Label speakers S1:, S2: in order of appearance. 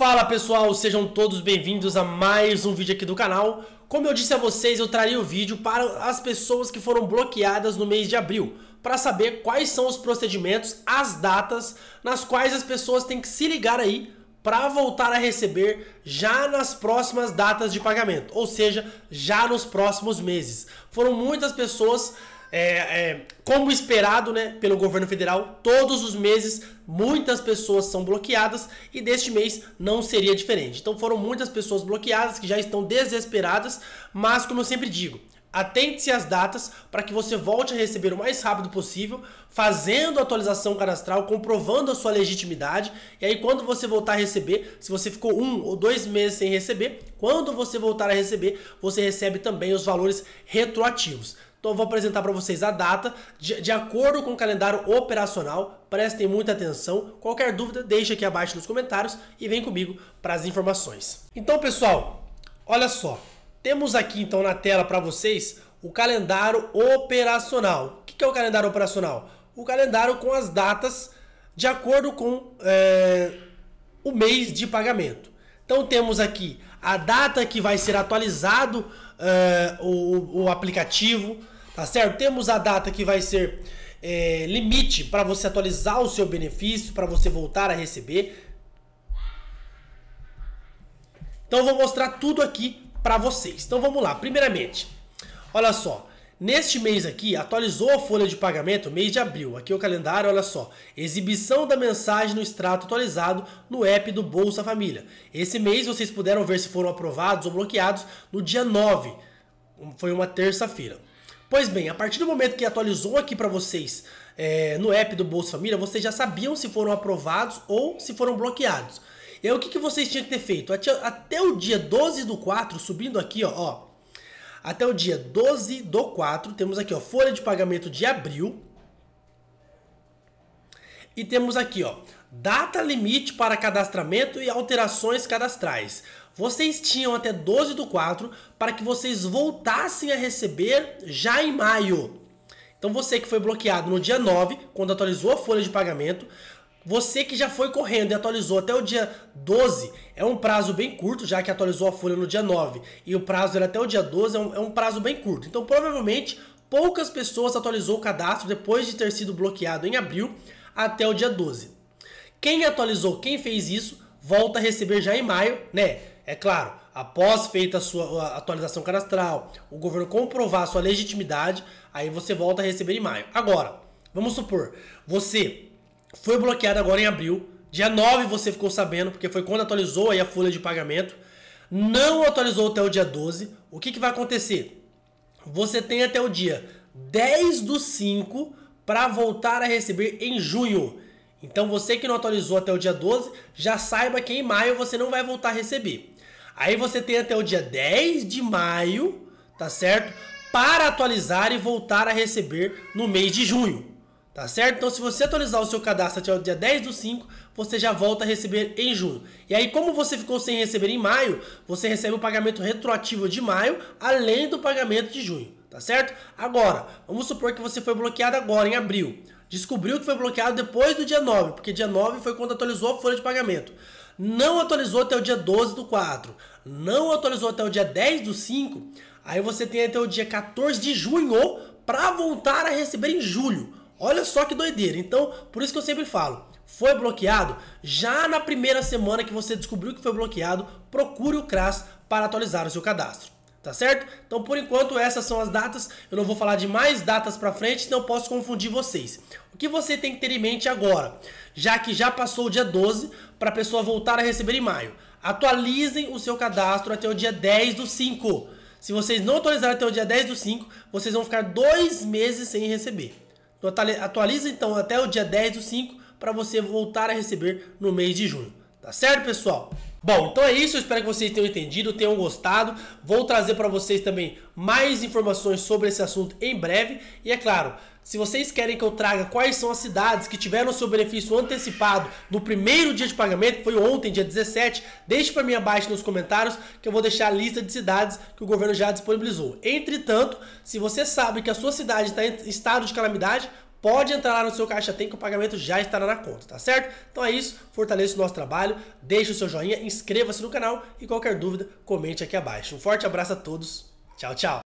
S1: Fala pessoal, sejam todos bem-vindos a mais um vídeo aqui do canal. Como eu disse a vocês, eu trarei o vídeo para as pessoas que foram bloqueadas no mês de abril, para saber quais são os procedimentos, as datas nas quais as pessoas têm que se ligar aí para voltar a receber já nas próximas datas de pagamento, ou seja, já nos próximos meses. Foram muitas pessoas é, é, como esperado né, pelo governo federal, todos os meses muitas pessoas são bloqueadas e deste mês não seria diferente. Então foram muitas pessoas bloqueadas que já estão desesperadas, mas como eu sempre digo, Atente-se às datas para que você volte a receber o mais rápido possível, fazendo a atualização cadastral, comprovando a sua legitimidade. E aí, quando você voltar a receber, se você ficou um ou dois meses sem receber, quando você voltar a receber, você recebe também os valores retroativos. Então eu vou apresentar para vocês a data de, de acordo com o calendário operacional. Prestem muita atenção. Qualquer dúvida, deixa aqui abaixo nos comentários e vem comigo para as informações. Então, pessoal, olha só. Temos aqui então na tela para vocês o calendário operacional. O que é o calendário operacional? O calendário com as datas de acordo com é, o mês de pagamento. Então temos aqui a data que vai ser atualizado eh, o, o, aplicativo, tá certo? Temos a data que vai ser é, limite para você atualizar o seu benefício, para você voltar a receber. Então eu vou mostrar tudo aqui para vocês. Então vamos lá. Primeiramente, olha só, Neste mês aqui, atualizou a folha de pagamento mês de abril. Aqui é o calendário, olha só. Exibição da mensagem no extrato atualizado no app do Bolsa Família. Esse mês vocês puderam ver se foram aprovados ou bloqueados no dia 9. Foi uma terça-feira. Pois bem, a partir do momento que atualizou aqui para vocês é, no app do Bolsa Família, vocês já sabiam se foram aprovados ou se foram bloqueados. E aí, o que, que vocês tinham que ter feito? Até o dia 12 do 4, subindo aqui, ó, ó até o dia 12 do 4. Temos aqui, ó, folha de pagamento de abril. E temos aqui, ó, data limite para cadastramento e alterações cadastrais. Vocês tinham até 12 do 4 para que vocês voltassem a receber já em maio. Então você que foi bloqueado no dia 9, quando atualizou a folha de pagamento, você que já foi correndo e atualizou até o dia 12, é um prazo bem curto, já que atualizou a folha no dia 9 e o prazo era até o dia 12, é um, é um prazo bem curto. Então, provavelmente, poucas pessoas atualizou o cadastro depois de ter sido bloqueado em abril até o dia 12. Quem atualizou, quem fez isso, volta a receber já em maio, né? É claro, após feita a sua atualização cadastral, o governo comprovar sua legitimidade, aí você volta a receber em maio. Agora, vamos supor, você foi bloqueado agora em abril. Dia 9 você ficou sabendo, porque foi quando atualizou aí a folha de pagamento. Não atualizou até o dia 12. O que, que vai acontecer? Você tem até o dia 10 do 5 para voltar a receber em junho. Então você que não atualizou até o dia 12, já saiba que em maio você não vai voltar a receber. Aí você tem até o dia 10 de maio, tá certo? Para atualizar e voltar a receber no mês de junho. Tá certo? Então, se você atualizar o seu cadastro até o dia 10 do 5, você já volta a receber em junho. E aí, como você ficou sem receber em maio, você recebe o pagamento retroativo de maio, além do pagamento de junho. Tá certo? Agora, vamos supor que você foi bloqueado agora, em abril. Descobriu que foi bloqueado depois do dia 9, porque dia 9 foi quando atualizou a folha de pagamento. Não atualizou até o dia 12 do 4. Não atualizou até o dia 10 do 5. Aí você tem até o dia 14 de junho para voltar a receber em julho. Olha só que doideira. Então, por isso que eu sempre falo, foi bloqueado? Já na primeira semana que você descobriu que foi bloqueado, procure o CRAS para atualizar o seu cadastro. Tá certo? Então, por enquanto, essas são as datas. Eu não vou falar de mais datas para frente, não posso confundir vocês. O que você tem que ter em mente agora, já que já passou o dia 12, para a pessoa voltar a receber em maio. Atualizem o seu cadastro até o dia 10 do 5. Se vocês não atualizarem até o dia 10 do 5, vocês vão ficar dois meses sem receber. Atualiza então até o dia 10 do 5 para você voltar a receber no mês de junho. Tá certo, pessoal? Bom, então é isso, eu espero que vocês tenham entendido, tenham gostado. Vou trazer para vocês também mais informações sobre esse assunto em breve. E é claro, se vocês querem que eu traga quais são as cidades que tiveram seu benefício antecipado no primeiro dia de pagamento, que foi ontem, dia 17, deixe para mim abaixo nos comentários que eu vou deixar a lista de cidades que o governo já disponibilizou. Entretanto, se você sabe que a sua cidade está em estado de calamidade, pode entrar lá no seu caixa tem que o pagamento já estará na conta, tá certo? Então é isso, fortaleça o nosso trabalho, deixe o seu joinha, inscreva-se no canal e qualquer dúvida, comente aqui abaixo. Um forte abraço a todos, tchau, tchau!